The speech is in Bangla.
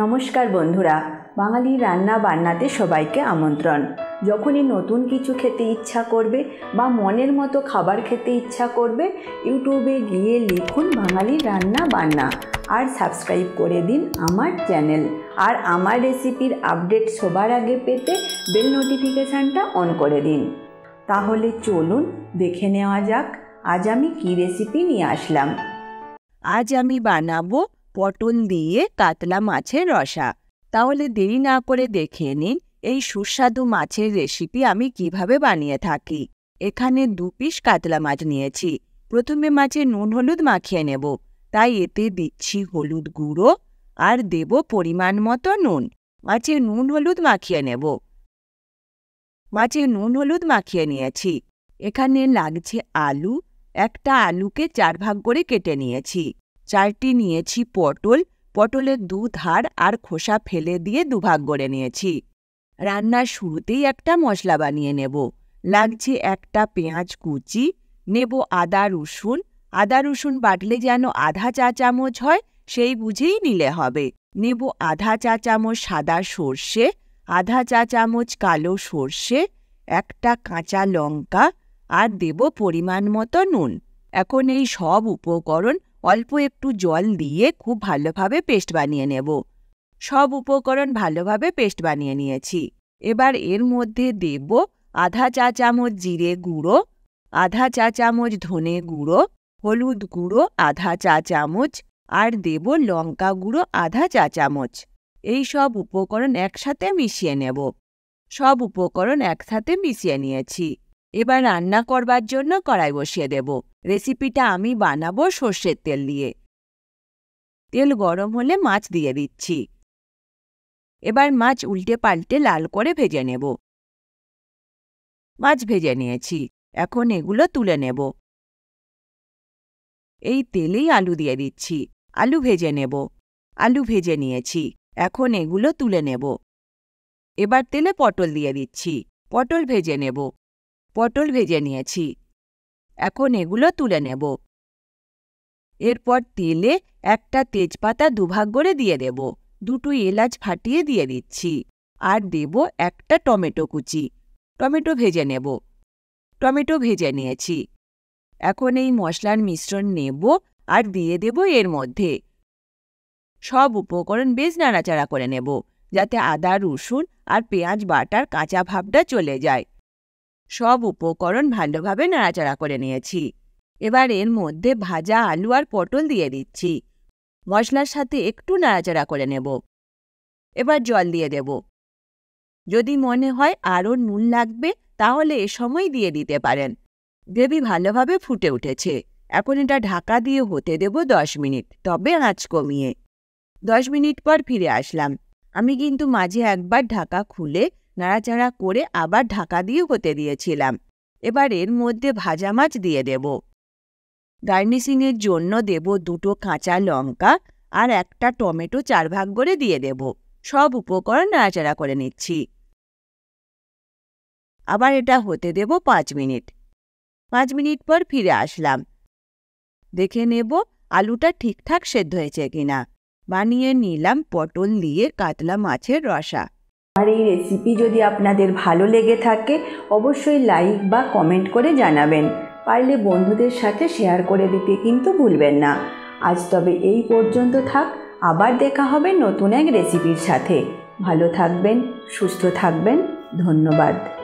নমস্কার বন্ধুরা বাঙালি রান্না বান্নাতে সবাইকে আমন্ত্রণ যখনই নতুন কিছু খেতে ইচ্ছা করবে বা মনের মতো খাবার খেতে ইচ্ছা করবে ইউটিউবে গিয়ে লিখুন বাঙালি রান্না বান্না আর সাবস্ক্রাইব করে দিন আমার চ্যানেল আর আমার রেসিপির আপডেট সবার আগে পেতে বেল নোটিফিকেশানটা অন করে দিন তাহলে চলুন দেখে নেওয়া যাক আজ আমি কি রেসিপি নিয়ে আসলাম আজ আমি বানাবো পটল দিয়ে কাতলা মাছের রসা তাহলে দেরি না করে দেখে নিন এই সুস্বাদু মাছের রেসিপি আমি কিভাবে বানিয়ে থাকি এখানে দু পিস কাতলা মাছ নিয়েছি প্রথমে মাছে নুন হলুদ মাখিয়ে নেব তাই এতে দিচ্ছি হলুদ গুঁড়ো আর দেব পরিমাণ মতো নুন মাছে নুন হলুদ মাখিয়ে নেব মাছে নুন হলুদ মাখিয়ে নিয়েছি এখানে লাগছে আলু একটা আলুকে চার ভাগ করে কেটে নিয়েছি চারটি নিয়েছি পটল পটলের দু ধার আর খোসা ফেলে দিয়ে দুভাগ করে নিয়েছি রান্নার শুরুতেই একটা মশলা বানিয়ে নেব লাগছে একটা পেঁয়াজ কুচি নেব আদা রসুন আদা রসুন বাটলে যেন আধা চা চামচ হয় সেই বুঝেই নিলে হবে নেব আধা চা চামচ সাদা সর্ষে আধা চা চামচ কালো সর্ষে একটা কাঁচা লঙ্কা আর দেব পরিমাণ মতো নুন এখন এই সব উপকরণ অল্প একটু জল দিয়ে খুব ভালোভাবে পেস্ট বানিয়ে নেব সব উপকরণ ভালোভাবে পেস্ট বানিয়ে নিয়েছি এবার এর মধ্যে দেব আধা চা চামচ জিরে গুঁড়ো আধা চা চামচ ধনে গুঁড়ো হলুদ গুঁড়ো আধা চা চামচ আর দেব লঙ্কা গুঁড়ো আধা চা চামচ এই সব উপকরণ একসাথে মিশিয়ে নেব সব উপকরণ একসাথে মিশিয়ে নিয়েছি এবার রান্না করবার জন্য কড়াই বসিয়ে দেব রেসিপিটা আমি বানাবো সর্ষের তেল দিয়ে তেল গরম হলে মাছ দিয়ে দিচ্ছি এবার মাছ উল্টে পাল্টে লাল করে ভেজে নেব মাছ ভেজে নিয়েছি এখন এগুলো তুলে নেব এই তেলেই আলু দিয়ে দিচ্ছি আলু ভেজে নেব আলু ভেজে নিয়েছি এখন এগুলো তুলে নেব এবার তেলে পটল দিয়ে দিচ্ছি পটল ভেজে নেব পটল ভেজে নিয়েছি এখন এগুলো তুলে নেব এরপর তেলে একটা তেজপাতা দুভাগ করে দিয়ে দেব দুটো এলাচ ফাটিয়ে দিয়ে দিচ্ছি আর দেব একটা টমেটো কুচি টমেটো ভেজে নেব টমেটো ভেজে নিয়েছি এখন এই মশলার মিশ্রণ নেব আর দিয়ে দেব এর মধ্যে সব উপকরণ বেশ নাড়াচাড়া করে নেব যাতে আদা রসুন আর পেঁয়াজ বাটার কাঁচা ভাবটা চলে যায় সব উপকরণ ভালোভাবে নাড়াচাড়া করে নিয়েছি এবার এর মধ্যে ভাজা আলু আর পটল দিয়ে দিচ্ছি মশলার সাথে একটু নাড়াচাড়া করে নেব এবার জল দিয়ে দেব যদি মনে হয় আরও নুন লাগবে তাহলে এ সময় দিয়ে দিতে পারেন গ্রেভি ভালোভাবে ফুটে উঠেছে এখন এটা ঢাকা দিয়ে হতে দেব দশ মিনিট তবে আঁচ কমিয়ে দশ মিনিট পর ফিরে আসলাম আমি কিন্তু মাঝে একবার ঢাকা খুলে নাড়াচাড়া করে আবার ঢাকা দিয়ে হতে দিয়েছিলাম এবার এর মধ্যে ভাজা মাছ দিয়ে দেব গার্নিশিংয়ের জন্য দেব দুটো কাঁচা লঙ্কা আর একটা টমেটো চার ভাগ করে দিয়ে দেব সব উপকরণ নাড়াচাড়া করে নিচ্ছি আবার এটা হতে দেব পাঁচ মিনিট পাঁচ মিনিট পর ফিরে আসলাম দেখে নেব আলুটা ঠিকঠাক সেদ্ধ হয়েছে কিনা বানিয়ে নিলাম পটল দিয়ে কাতলা মাছের রসা আর এই রেসিপি যদি আপনাদের ভালো লেগে থাকে অবশ্যই লাইক বা কমেন্ট করে জানাবেন পারলে বন্ধুদের সাথে শেয়ার করে দিতে কিন্তু ভুলবেন না আজ তবে এই পর্যন্ত থাক আবার দেখা হবে নতুন এক রেসিপির সাথে ভালো থাকবেন সুস্থ থাকবেন ধন্যবাদ